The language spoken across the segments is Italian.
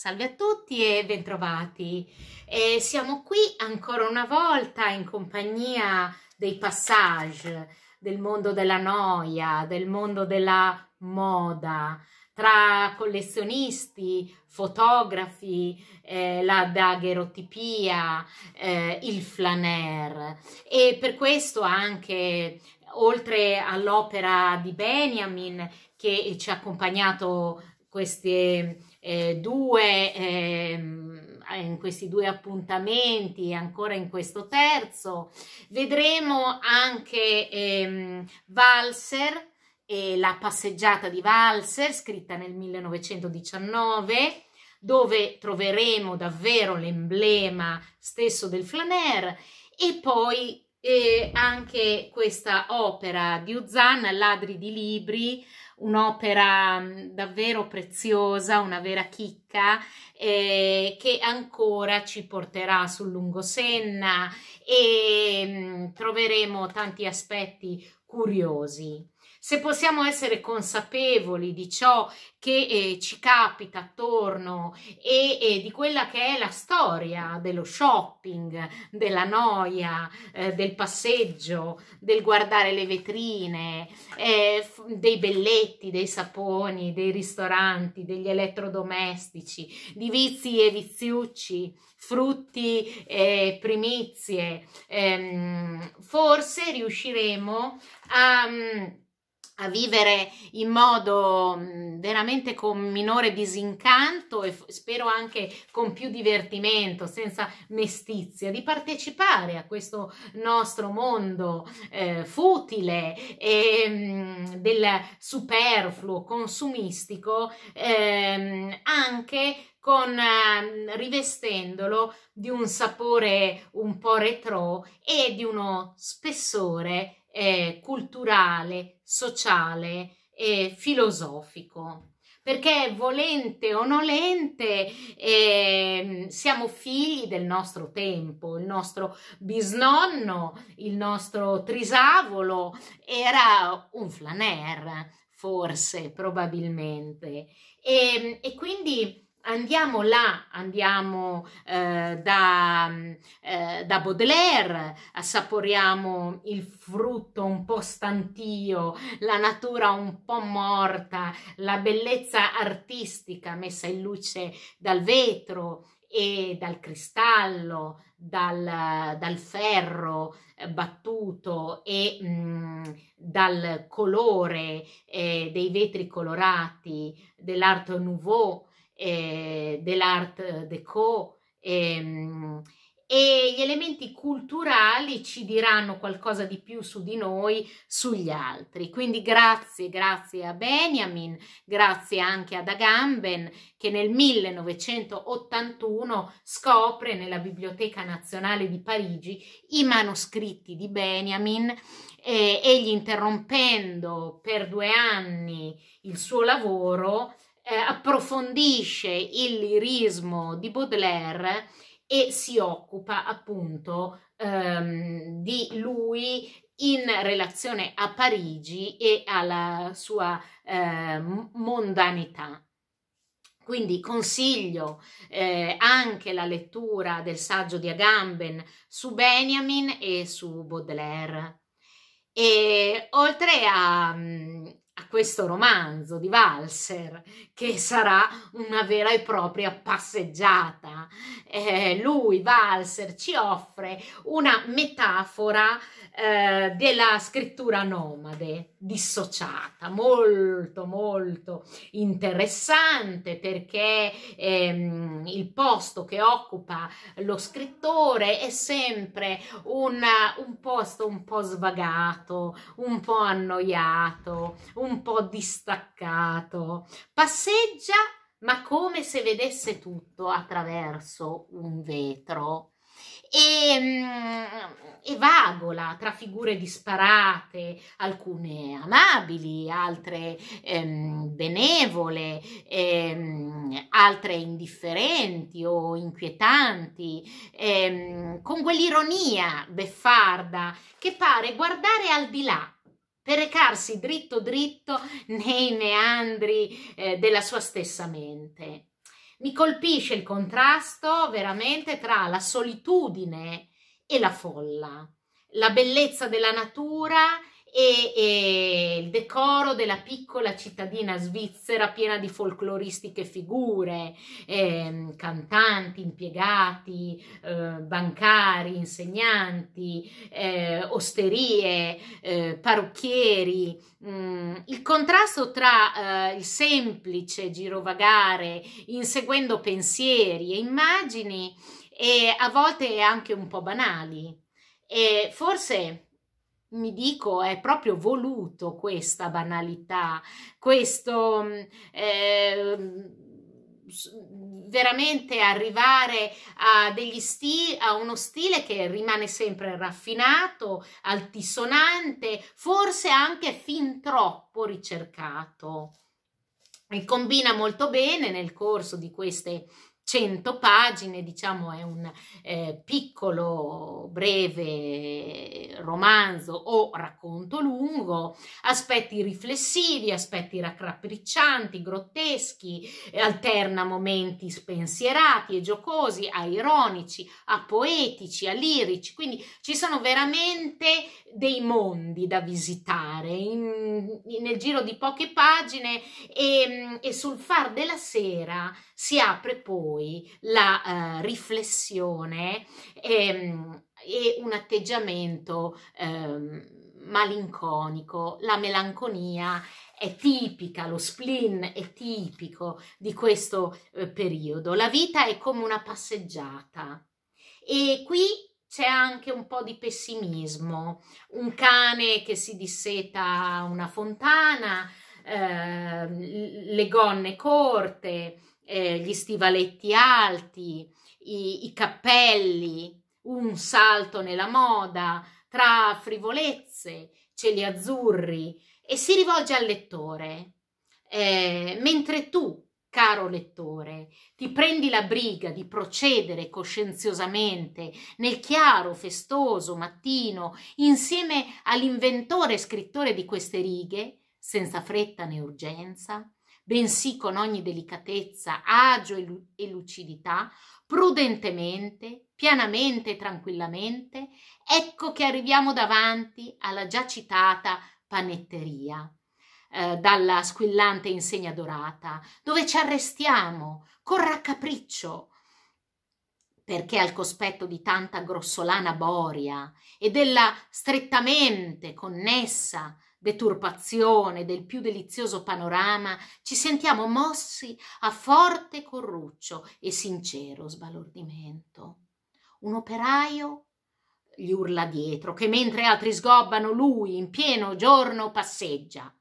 Salve a tutti e bentrovati. E siamo qui ancora una volta in compagnia dei passage del mondo della noia, del mondo della moda, tra collezionisti, fotografi, eh, la daguerotipia, eh, il flaner e per questo anche oltre all'opera di Benjamin che ci ha accompagnato queste eh, due, eh, in questi due appuntamenti e ancora in questo terzo. Vedremo anche ehm, Valser, eh, la passeggiata di Valser, scritta nel 1919 dove troveremo davvero l'emblema stesso del flaner e poi eh, anche questa opera di Uzan, Ladri di libri, un'opera mm, davvero preziosa, una vera chicca eh, che ancora ci porterà sul lungo Senna e mh, mm, troveremo tanti aspetti curiosi se possiamo essere consapevoli di ciò che eh, ci capita attorno e, e, di quella che è la storia dello shopping, della noia, eh, del passeggio, del guardare le vetrine, eh, dei belletti, dei saponi, dei ristoranti, degli elettrodomestici, di vizi e viziucci, frutti e primizie, ehm, forse riusciremo a mm, a vivere in modo veramente con minore disincanto e spero anche con più divertimento, senza mestizia, di partecipare a questo nostro mondo eh, futile e mh, del superfluo consumistico ehm, anche con, eh, rivestendolo di un sapore un po' retro e di uno spessore eh, culturale, sociale e filosofico. Perché volente o nolente eh, siamo figli del nostro tempo, il nostro bisnonno, il nostro trisavolo era un flaner, forse, probabilmente. E, ehm, e quindi andiamo là, andiamo eh, da, eh, da, Baudelaire, assaporiamo il frutto un po' stantio, la natura un po' morta, la bellezza artistica messa in luce dal vetro e dal cristallo, dal, dal ferro eh, battuto e mh, mm, dal colore eh, dei vetri colorati, dell'Art nouveau eh, dell'Art Deco ehm, e gli elementi culturali ci diranno qualcosa di più su di noi, sugli altri. Quindi grazie, grazie a Benjamin, grazie anche ad Agamben che nel 1981 scopre nella Biblioteca Nazionale di Parigi i manoscritti di Benjamin e egli interrompendo per due anni il suo lavoro eh, approfondisce il lirismo di Baudelaire e si occupa appunto ehm, di lui in relazione a Parigi e alla sua eh, mondanità. Quindi consiglio eh, anche la lettura del saggio di Agamben su Benjamin e su Baudelaire. E oltre a, mm, a questo romanzo di Walser, che sarà una vera e propria passeggiata. Eh, lui, Walser, ci offre una metafora eh, della scrittura nomade dissociata, molto molto interessante perché ehm, il posto che occupa lo scrittore è sempre un, un posto un po' svagato, un po' annoiato, un un po' distaccato, passeggia ma come se vedesse tutto attraverso un vetro. E, ehm, e, vagola tra figure disparate, alcune amabili, altre ehm, benevole, ehm, altre indifferenti o inquietanti, ehm, con quell'ironia beffarda che pare guardare al di là per recarsi dritto dritto nei meandri eh, della sua stessa mente. Mi colpisce il contrasto veramente tra la solitudine e la folla, la bellezza della natura e, e il decoro della piccola cittadina svizzera piena di folcloristiche figure, eh, cantanti, impiegati, eh, bancari, insegnanti, eh, osterie, eh, parrucchieri. Mm, il contrasto tra eh, il semplice girovagare inseguendo pensieri e immagini e a volte anche un po' banali. E forse mi dico, è proprio voluto questa banalità, questo eh, veramente arrivare a, sti- a uno stile che rimane sempre raffinato, altisonante, forse anche fin troppo ricercato. E combina molto bene nel corso di queste 100 pagine, diciamo è un eh, piccolo, breve romanzo o racconto lungo, aspetti riflessivi, aspetti raccapriccianti, grotteschi, eh, alterna momenti spensierati e giocosi a ironici, a poetici, a lirici, quindi ci sono veramente dei mondi da visitare in, nel giro di poche pagine e, mm, e, sul far della sera si apre poi la uh, riflessione e, ehm, e, un atteggiamento um, malinconico, la melanconia è tipica, lo spleen è tipico di questo eh, periodo. La vita è come una passeggiata e qui c'è anche un po' di pessimismo, un cane che si disseta una fontana, eh, le gonne corte, eh, gli stivaletti alti, i, i cappelli, un salto nella moda, tra frivolezze, cieli azzurri e si rivolge al lettore. Eh, mentre tu caro lettore, ti prendi la briga di procedere coscienziosamente nel chiaro, festoso mattino insieme all'inventore e scrittore di queste righe, senza fretta né urgenza, bensì con ogni delicatezza, agio e, lu- e lucidità, prudentemente, pianamente e tranquillamente, ecco che arriviamo davanti alla già citata panetteria eh, dalla squillante insegna dorata, dove ci arrestiamo con raccapriccio, perché al cospetto di tanta grossolana boria e della strettamente connessa deturpazione del più delizioso panorama, ci sentiamo mossi a forte corruccio e sincero sbalordimento. Un operaio gli urla dietro, che mentre altri sgobbano lui in pieno giorno passeggia.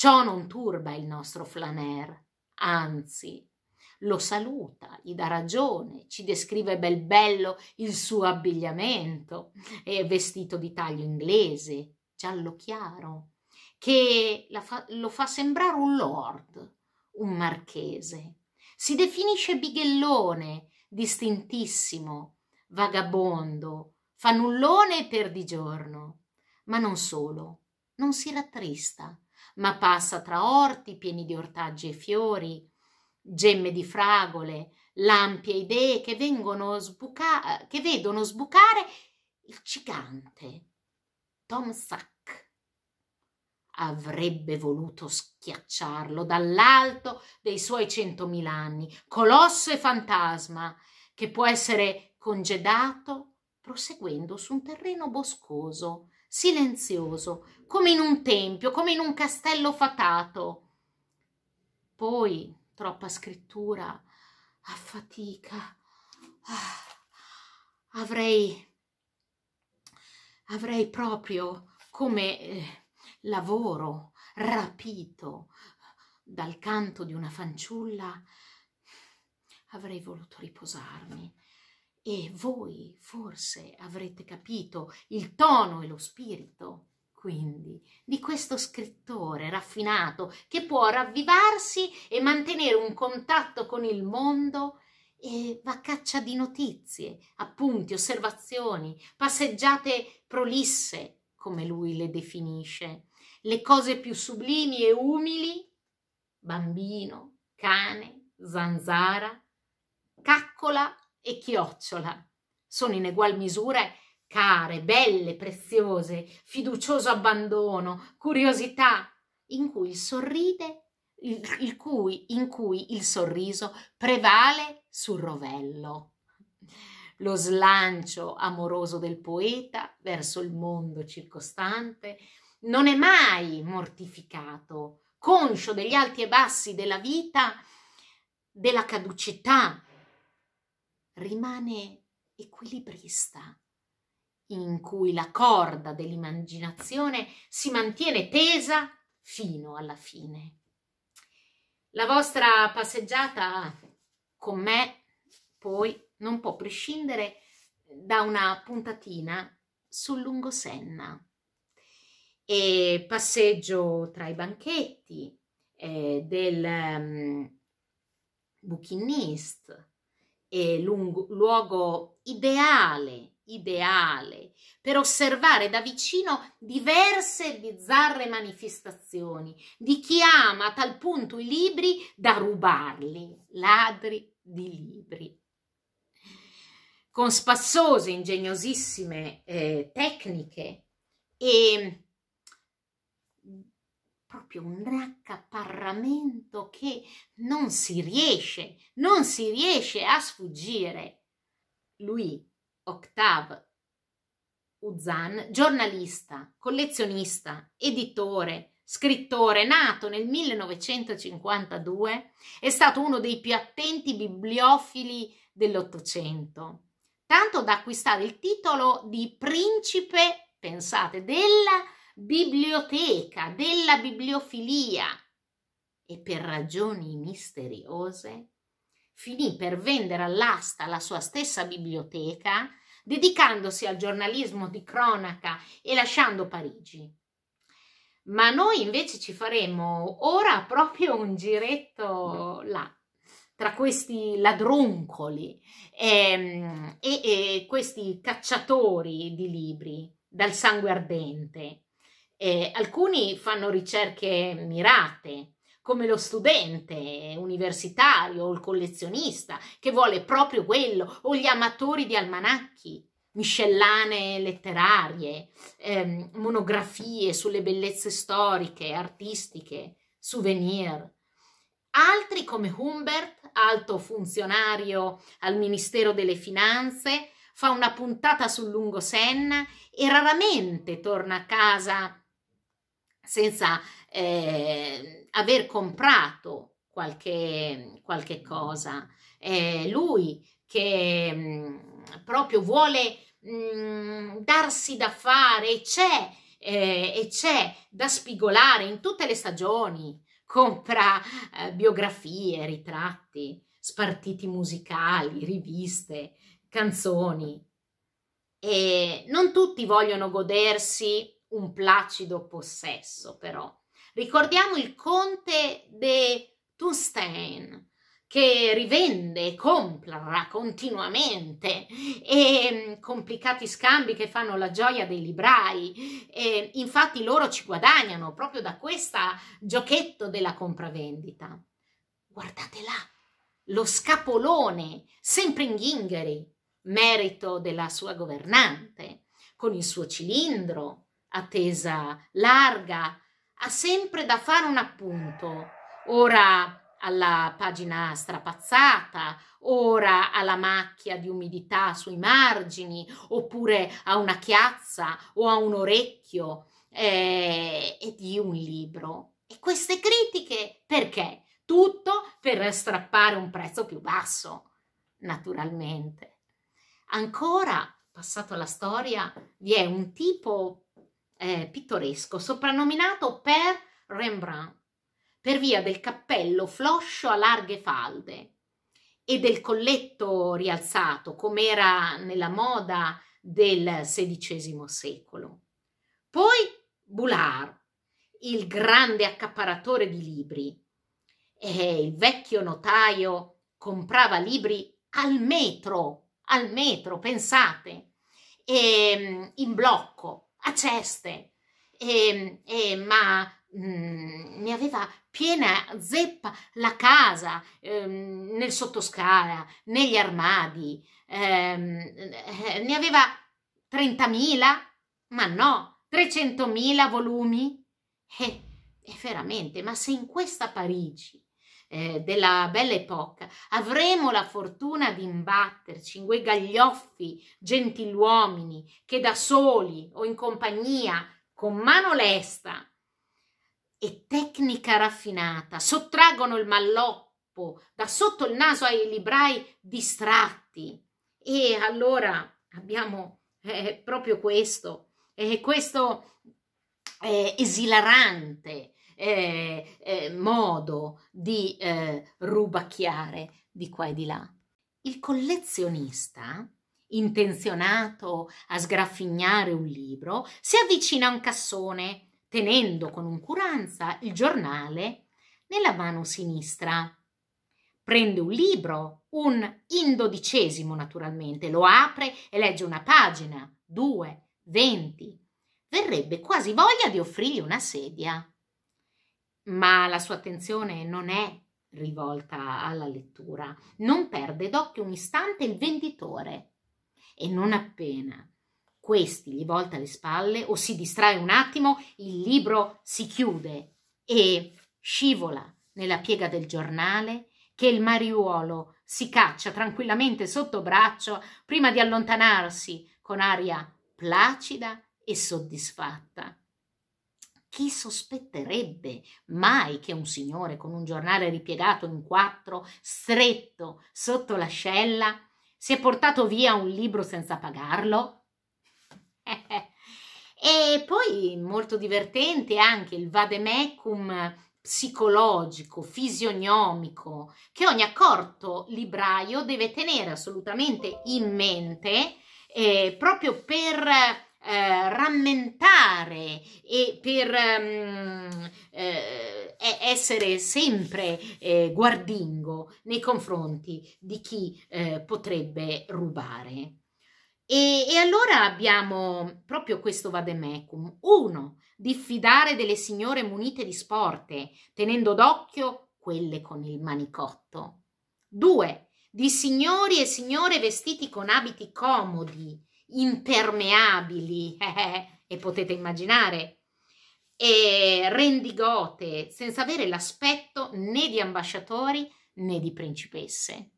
Ciò non turba il nostro flaner, anzi lo saluta, gli dà ragione, ci descrive bel bello il suo abbigliamento, è vestito di taglio inglese, giallo chiaro, che fa, lo fa sembrare un lord, un marchese. Si definisce bighellone, distintissimo, vagabondo, fanullone per di giorno, ma non solo, non si rattrista ma passa tra orti pieni di ortaggi e fiori, gemme di fragole, lampie idee che, sbuca- che vedono sbucare il gigante Tom Sack. Avrebbe voluto schiacciarlo dall'alto dei suoi centomila anni, colosso e fantasma, che può essere congedato proseguendo su un terreno boscoso silenzioso, come in un tempio, come in un castello fatato. Poi troppa scrittura, a fatica. Ah, avrei, avrei proprio come eh, lavoro rapito dal canto di una fanciulla, avrei voluto riposarmi e voi forse avrete capito il tono e lo spirito, quindi, di questo scrittore raffinato che può ravvivarsi e mantenere un contatto con il mondo e va a caccia di notizie, appunti, osservazioni, passeggiate prolisse, come lui le definisce, le cose più sublimi e umili, bambino, cane, zanzara, caccola e chiocciola. Sono in egual misura care, belle, preziose, fiducioso abbandono, curiosità, in cui sorride, il, il cui, in cui il sorriso prevale sul rovello. Lo slancio amoroso del poeta verso il mondo circostante non è mai mortificato, conscio degli alti e bassi della vita, della caducità, rimane equilibrista, in cui la corda dell'immaginazione si mantiene tesa fino alla fine. La vostra passeggiata con me poi non può prescindere da una puntatina sul lungo Senna e passeggio tra i banchetti eh, del um, ehm, buchinist è lungo, luogo ideale, ideale per osservare da vicino diverse bizzarre manifestazioni di chi ama a tal punto i libri da rubarli, ladri di libri. Con spassose, ingegnosissime eh, tecniche e proprio un raccaparramento che non si riesce, non si riesce a sfuggire. Lui, Octave Uzan, giornalista, collezionista, editore, scrittore, nato nel 1952, è stato uno dei più attenti bibliofili dell'Ottocento, tanto da acquistare il titolo di principe, pensate, della biblioteca della bibliofilia e per ragioni misteriose finì per vendere all'asta la sua stessa biblioteca dedicandosi al giornalismo di cronaca e lasciando Parigi. Ma noi invece ci faremo ora proprio un giretto là, tra questi ladroncoli e, ehm, e, e questi cacciatori di libri dal sangue ardente eh, alcuni fanno ricerche mirate, come lo studente universitario o il collezionista che vuole proprio quello, o gli amatori di almanacchi, miscellane letterarie, ehm, monografie sulle bellezze storiche, artistiche, souvenir. Altri come Humbert, alto funzionario al Ministero delle Finanze, fa una puntata sul Lungo Senna e raramente torna a casa senza eh, aver comprato qualche, qualche cosa. È lui che mh, mhmm, proprio vuole mh, mhmm, darsi da fare e c'è, eh, e c'è da spigolare in tutte le stagioni. Compra eh, biografie, ritratti, spartiti musicali, riviste, canzoni. E non tutti vogliono godersi un placido possesso, però. Ricordiamo il conte de Tunstein che rivende e compra continuamente e mm, complicati scambi che fanno la gioia dei librai e infatti loro ci guadagnano proprio da questo giochetto della compravendita. Guardate là, lo scapolone, sempre in ghingheri, merito della sua governante, con il suo cilindro, attesa larga, ha sempre da fare un appunto, ora alla pagina strapazzata, ora alla macchia di umidità sui margini, oppure a una chiazza o a un orecchio eh, di un libro. E queste critiche perché? Tutto per strappare un prezzo più basso, naturalmente. Ancora, passato alla storia, vi è un tipo eh, pittoresco, soprannominato per Rembrandt, per via del cappello floscio a larghe falde e del colletto rialzato, come era nella moda del XVI secolo. Poi Boulard, il grande accaparatore di libri. E eh, il vecchio notaio comprava libri al metro, al metro, pensate, e, ehm, in blocco, a ceste, e, ehm, e, eh, ma mh, mm, mi aveva piena zeppa la casa, ehm, nel sottoscala, negli armadi, ehm, ne eh, aveva 30.000, ma no, 300.000 volumi. Eh, e eh, veramente, ma se in questa Parigi eh, della Belle Époque, avremo la fortuna di imbatterci in quei gaglioffi gentiluomini che da soli o in compagnia, con mano lesta e tecnica raffinata, sottraggono il malloppo da sotto il naso ai librai distratti. E allora abbiamo eh, proprio questo, eh, questo eh, esilarante eh, modo di eh, rubacchiare di qua e di là. Il collezionista, intenzionato a sgraffignare un libro, si avvicina a un cassone, tenendo con uncuranza il giornale nella mano sinistra. Prende un libro, un indodicesimo naturalmente, lo apre e legge una pagina, due, venti. Verrebbe quasi voglia di offrirgli una sedia ma la sua attenzione non è rivolta alla lettura. Non perde d'occhio un istante il venditore e non appena questi gli volta le spalle o si distrae un attimo, il libro si chiude e scivola nella piega del giornale che il mariuolo si caccia tranquillamente sotto braccio prima di allontanarsi con aria placida e soddisfatta. Chi sospetterebbe mai che un signore con un giornale ripiegato in quattro, stretto sotto l'ascella, si è portato via un libro senza pagarlo? e poi molto divertente anche il vademecum psicologico, fisionomico, che ogni accorto libraio deve tenere assolutamente in mente eh, proprio per eh, rammentare e per um, eh, essere sempre eh, guardingo nei confronti di chi eh, potrebbe rubare. E, e, allora abbiamo proprio questo vademecum. Uno, diffidare delle signore munite di sporte, tenendo d'occhio quelle con il manicotto. Due, di signori e signore vestiti con abiti comodi, impermeabili, eh, e potete immaginare, e rendigote, senza avere l'aspetto né di ambasciatori né di principesse.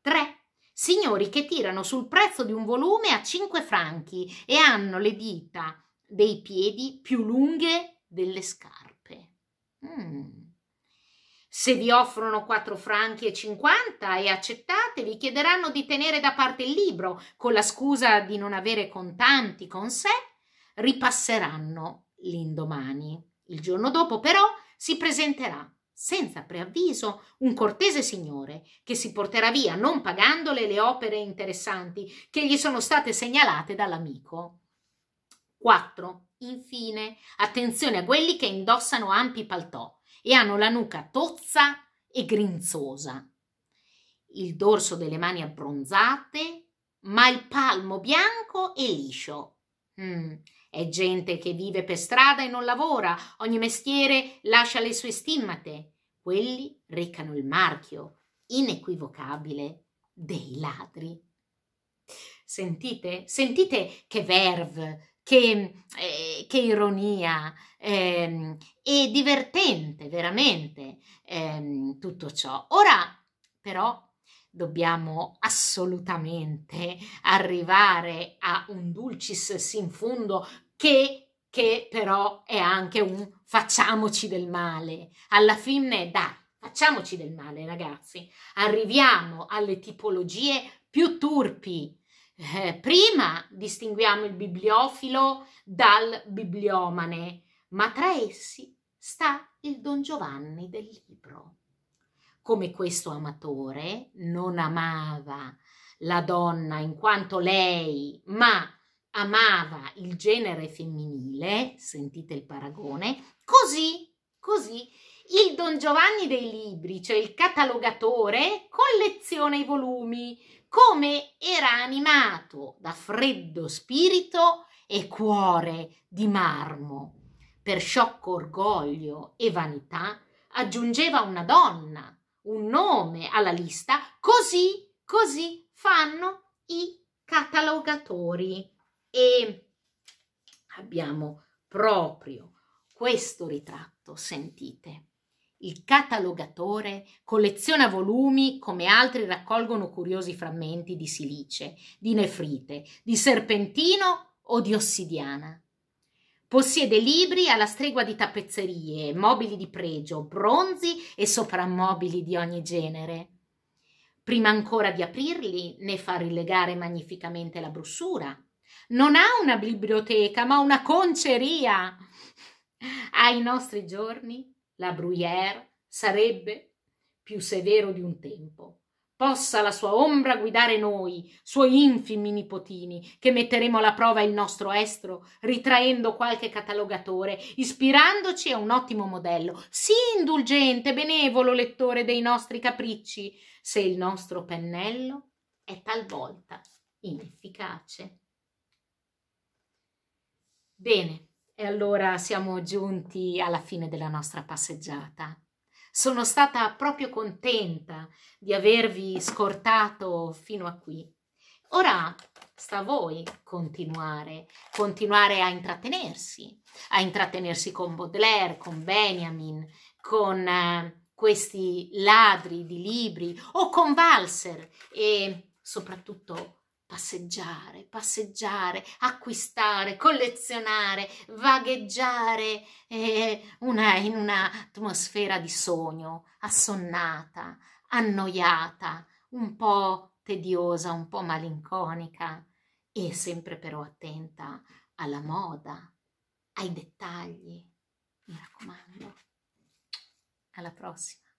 3. Eh. Signori che tirano sul prezzo di un volume a 5 franchi e hanno le dita dei piedi più lunghe delle scarpe. Mm. Se vi offrono 4 franchi e 50 e accettate, vi chiederanno di tenere da parte il libro con la scusa di non avere contanti con sé. Ripasseranno l'indomani. Il giorno dopo, però, si presenterà senza preavviso un cortese signore che si porterà via non pagandole le opere interessanti che gli sono state segnalate dall'amico. 4. Infine, attenzione a quelli che indossano ampi paltò e hanno la nuca tozza e grinzosa, il dorso delle mani abbronzate, ma il palmo bianco e liscio. Mm, è gente che vive per strada e non lavora, ogni mestiere lascia le sue stimmate. Quelli recano il marchio inequivocabile dei ladri. Sentite, sentite che verve, che, eh, che ironia, eh, è divertente veramente eh, tutto ciò. Ora però dobbiamo assolutamente arrivare a un dulcis sin fundo che che però è anche un facciamoci del male. Alla fine, dai, facciamoci del male, ragazzi. Arriviamo alle tipologie più turpi eh, prima distinguiamo il bibliofilo dal bibliomane, ma tra essi sta il Don Giovanni del libro. Come questo amatore non amava la donna in quanto lei, ma amava il genere femminile, sentite il paragone, così, così il Don Giovanni dei libri, cioè il catalogatore, colleziona i volumi, come era animato da freddo spirito e cuore di marmo. Per sciocco orgoglio e vanità aggiungeva una donna, un nome alla lista, così, così fanno i catalogatori. E abbiamo proprio questo ritratto, sentite. Il catalogatore colleziona volumi come altri raccolgono curiosi frammenti di silice, di nefrite, di serpentino o di ossidiana. Possiede libri alla stregua di tappezzerie, mobili di pregio, bronzi e soprammobili di ogni genere. Prima ancora di aprirli, ne fa rilegare magnificamente la brussura. Non ha una biblioteca, ma una conceria. Ai nostri giorni la Bruyère sarebbe più severo di un tempo. Possa la sua ombra guidare noi, suoi infimi nipotini, che metteremo alla prova il nostro estro, ritraendo qualche catalogatore, ispirandoci a un ottimo modello. Sii indulgente, benevolo lettore dei nostri capricci, se il nostro pennello è talvolta inefficace. Bene. E allora siamo giunti alla fine della nostra passeggiata. Sono stata proprio contenta di avervi scortato fino a qui. Ora sta a voi continuare, continuare a intrattenersi, a intrattenersi con Baudelaire, con Benjamin, con eh, questi ladri di libri o con Walser e soprattutto con passeggiare, passeggiare, acquistare, collezionare, vagheggiare eh, una, in un'atmosfera di sogno, assonnata, annoiata, un po' tediosa, un po' malinconica e sempre però attenta alla moda, ai dettagli. Mi raccomando. Alla prossima.